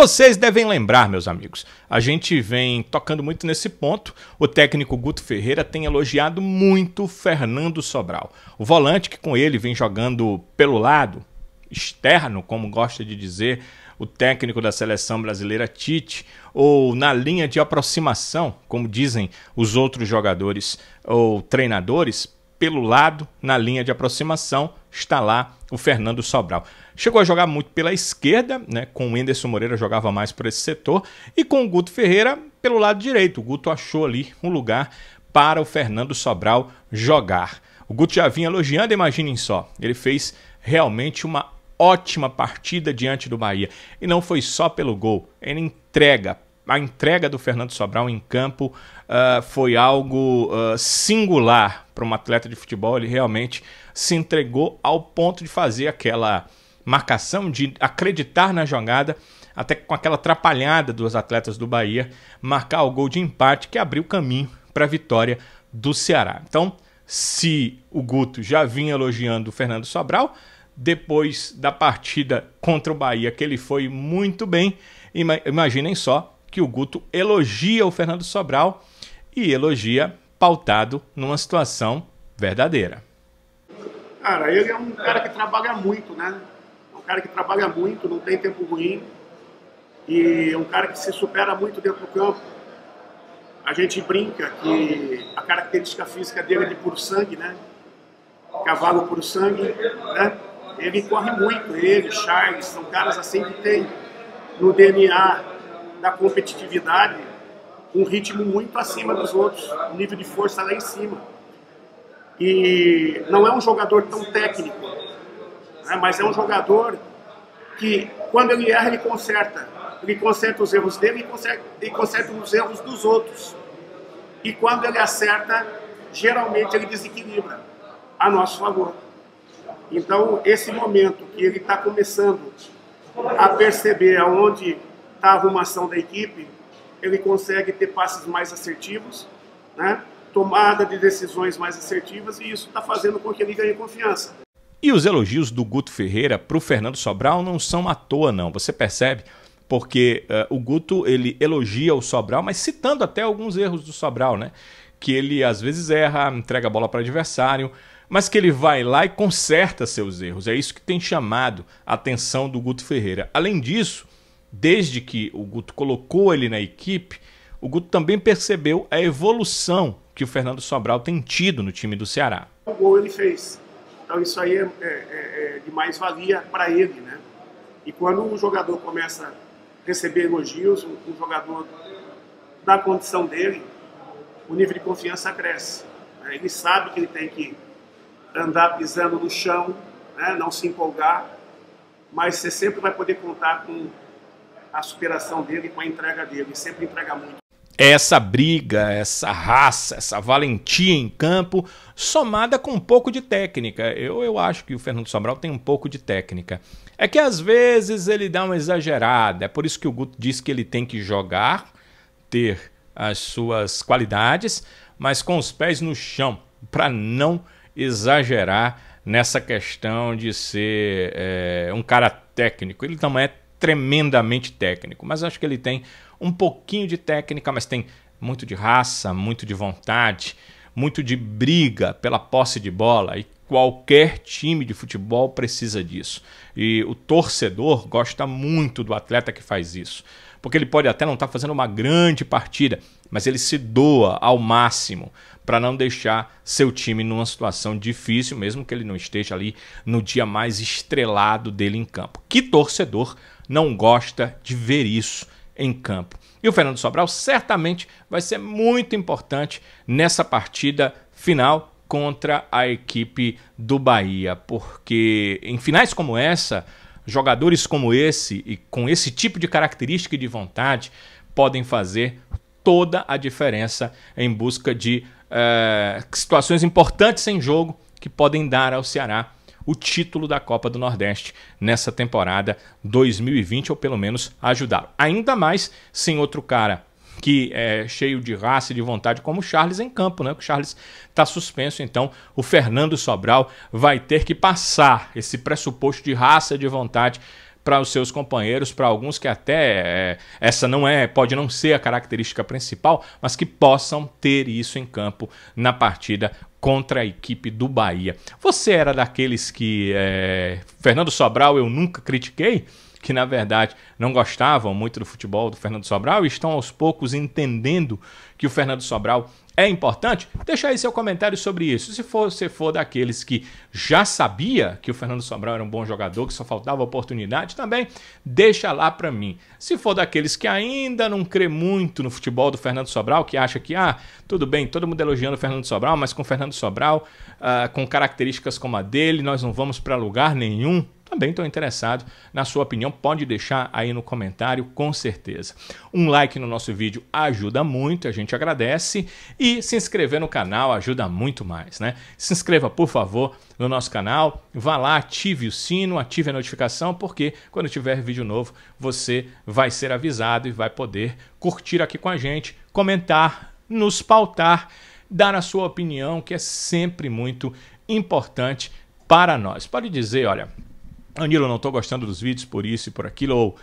Vocês devem lembrar, meus amigos, a gente vem tocando muito nesse ponto. O técnico Guto Ferreira tem elogiado muito Fernando Sobral. O volante que com ele vem jogando pelo lado externo, como gosta de dizer o técnico da seleção brasileira Tite, ou na linha de aproximação, como dizem os outros jogadores ou treinadores, pelo lado, na linha de aproximação, está lá o Fernando Sobral. Chegou a jogar muito pela esquerda, né? com o Enderson Moreira jogava mais por esse setor, e com o Guto Ferreira pelo lado direito. O Guto achou ali um lugar para o Fernando Sobral jogar. O Guto já vinha elogiando, imaginem só, ele fez realmente uma ótima partida diante do Bahia. E não foi só pelo gol, ele entrega, a entrega do Fernando Sobral em campo uh, foi algo uh, singular para um atleta de futebol. Ele realmente se entregou ao ponto de fazer aquela marcação, de acreditar na jogada, até com aquela atrapalhada dos atletas do Bahia, marcar o gol de empate que abriu caminho para a vitória do Ceará. Então, se o Guto já vinha elogiando o Fernando Sobral, depois da partida contra o Bahia, que ele foi muito bem, imaginem só que o Guto elogia o Fernando Sobral e elogia pautado numa situação verdadeira. Cara, ele é um cara que trabalha muito, né? É um cara que trabalha muito, não tem tempo ruim. E é um cara que se supera muito dentro do campo. A gente brinca que a característica física dele é de puro sangue, né? Cavalo puro sangue, né? Ele corre muito, ele, Charles, são caras assim que tem no DNA da competitividade um ritmo muito acima dos outros, um nível de força lá em cima. E não é um jogador tão técnico, né? mas é um jogador que, quando ele erra, ele conserta. Ele conserta os erros dele e conserta, ele conserta os erros dos outros. E quando ele acerta, geralmente ele desequilibra a nosso favor. Então, esse momento que ele está começando a perceber aonde a arrumação da equipe, ele consegue ter passes mais assertivos, né? tomada de decisões mais assertivas, e isso está fazendo com que ele ganhe confiança. E os elogios do Guto Ferreira para o Fernando Sobral não são à toa, não. Você percebe? Porque uh, o Guto ele elogia o Sobral, mas citando até alguns erros do Sobral, né? Que ele às vezes erra, entrega a bola para adversário, mas que ele vai lá e conserta seus erros. É isso que tem chamado a atenção do Guto Ferreira. Além disso, desde que o Guto colocou ele na equipe, o Guto também percebeu a evolução que o Fernando Sobral tem tido no time do Ceará. O gol ele fez. Então isso aí é, é, é, é de mais valia para ele, né? E quando um jogador começa a receber elogios, um, um jogador da condição dele, o nível de confiança cresce. Né? Ele sabe que ele tem que andar pisando no chão, né? não se empolgar, mas você sempre vai poder contar com a superação dele, com a entrega dele, sempre entrega muito. Essa briga, essa raça, essa valentia em campo, somada com um pouco de técnica. Eu, eu acho que o Fernando Sobral tem um pouco de técnica. É que às vezes ele dá uma exagerada, é por isso que o Guto diz que ele tem que jogar, ter as suas qualidades, mas com os pés no chão, para não exagerar nessa questão de ser é, um cara técnico. Ele também é tremendamente técnico, mas acho que ele tem um pouquinho de técnica, mas tem muito de raça, muito de vontade, muito de briga pela posse de bola e qualquer time de futebol precisa disso. E o torcedor gosta muito do atleta que faz isso porque ele pode até não estar tá fazendo uma grande partida, mas ele se doa ao máximo para não deixar seu time numa situação difícil, mesmo que ele não esteja ali no dia mais estrelado dele em campo. Que torcedor não gosta de ver isso em campo? E o Fernando Sobral certamente vai ser muito importante nessa partida final contra a equipe do Bahia, porque em finais como essa Jogadores como esse e com esse tipo de característica e de vontade podem fazer toda a diferença em busca de é, situações importantes em jogo que podem dar ao Ceará o título da Copa do Nordeste nessa temporada 2020, ou pelo menos ajudar. Ainda mais sem outro cara que é cheio de raça e de vontade, como o Charles em campo, né? O Charles está suspenso, então o Fernando Sobral vai ter que passar esse pressuposto de raça e de vontade para os seus companheiros, para alguns que até é, essa não é, pode não ser a característica principal, mas que possam ter isso em campo na partida contra a equipe do Bahia. Você era daqueles que é, Fernando Sobral eu nunca critiquei? que na verdade não gostavam muito do futebol do Fernando Sobral e estão aos poucos entendendo que o Fernando Sobral é importante? Deixa aí seu comentário sobre isso. Se for, você for daqueles que já sabia que o Fernando Sobral era um bom jogador, que só faltava oportunidade também, deixa lá para mim. Se for daqueles que ainda não crê muito no futebol do Fernando Sobral, que acha que, ah, tudo bem, todo mundo elogiando o Fernando Sobral, mas com o Fernando Sobral, ah, com características como a dele, nós não vamos para lugar nenhum. Também estou interessado na sua opinião, pode deixar aí no comentário, com certeza. Um like no nosso vídeo ajuda muito, a gente agradece. E se inscrever no canal ajuda muito mais, né? Se inscreva, por favor, no nosso canal, vá lá, ative o sino, ative a notificação, porque quando tiver vídeo novo você vai ser avisado e vai poder curtir aqui com a gente, comentar, nos pautar, dar a sua opinião, que é sempre muito importante para nós. Pode dizer, olha, Anilo, não estou gostando dos vídeos por isso e por aquilo, ou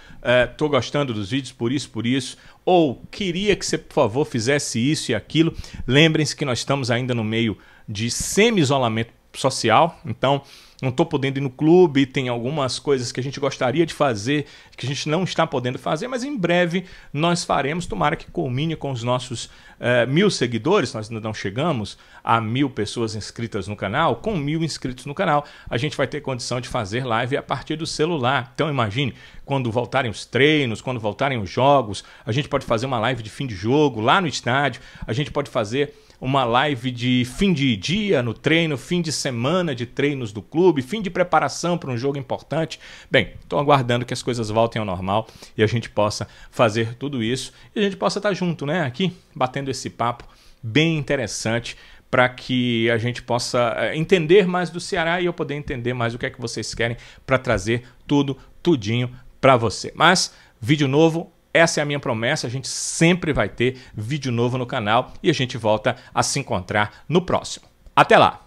estou é, gostando dos vídeos por isso por isso, ou queria que você, por favor, fizesse isso e aquilo. Lembrem-se que nós estamos ainda no meio de semi-isolamento social, então não estou podendo ir no clube, tem algumas coisas que a gente gostaria de fazer, que a gente não está podendo fazer, mas em breve nós faremos. Tomara que culmine com os nossos eh, mil seguidores, nós ainda não chegamos a mil pessoas inscritas no canal. Com mil inscritos no canal, a gente vai ter condição de fazer live a partir do celular. Então imagine, quando voltarem os treinos, quando voltarem os jogos, a gente pode fazer uma live de fim de jogo lá no estádio, a gente pode fazer uma live de fim de dia no treino, fim de semana de treinos do clube, fim de preparação para um jogo importante. Bem, estou aguardando que as coisas voltem ao normal e a gente possa fazer tudo isso e a gente possa estar tá junto, né? Aqui, batendo esse papo bem interessante para que a gente possa eh, entender mais do Ceará e eu poder entender mais o que é que vocês querem para trazer tudo tudinho para você. Mas vídeo novo essa é a minha promessa. A gente sempre vai ter vídeo novo no canal e a gente volta a se encontrar no próximo. Até lá!